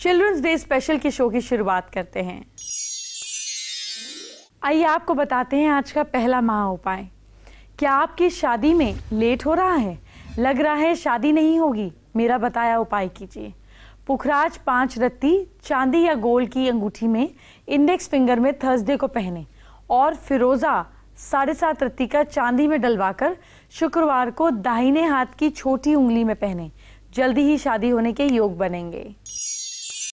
children's day special के show की शुरुआत करते हैं आइए आपको बताते हैं आज का पहला महा उपाय क्या आपकी शादी में लेट हो रहा है लग रहा है शादी नहीं होगी मेरा बताया उपाय कीजिए पुखराज पांच रत्ती चांदी या गोल्ड की अंगूठी में इंडेक्स फिंगर में थर्सडे को पहने और फिरोज़ा साढ़े सात रत्ती का चांदी में डलवाकर शुक्रवार को दाहिने हाथ की छोटी उंगली में पहने जल्दी ही शादी होने के योग बनेंगे